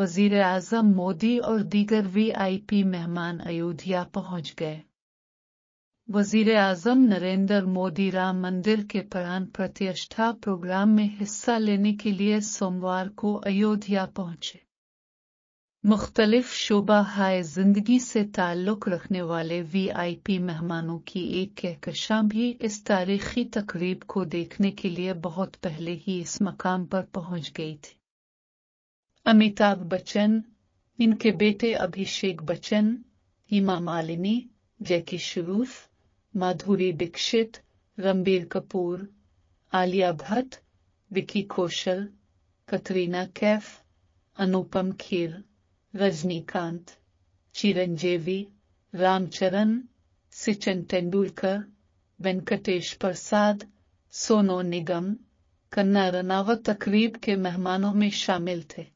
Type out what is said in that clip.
वजीर आजम मोदी और दीगर वीआईपी मेहमान अयोध्या पहुंच गए वजीर आजम नरेंद्र मोदी राम मंदिर के प्राण प्रतिष्ठा प्रोग्राम में हिस्सा लेने के लिए सोमवार को अयोध्या पहुंचे मुख्तलिफ शोबा हाय जिंदगी से ताल्लुक़ रखने वाले वीआईपी मेहमानों की एक कहकशां भी इस तारीखी तकरीब को देखने के लिए बहुत पहले ही इस मकाम पर पहुंच गई थी अमिताभ बच्चन इनके बेटे अभिषेक बच्चन हिमा मालिनी जैकी श्रूफ माधुरी दीक्षित रणबीर कपूर आलिया भट्ट विकी कौशल कतरीना कैफ अनुपम खेर रजनीकांत चिरंजीवी रामचरण सिचन तेंदुलकर वेंकटेश प्रसाद सोनो निगम कन्ना रनावत तकरीब के मेहमानों में शामिल थे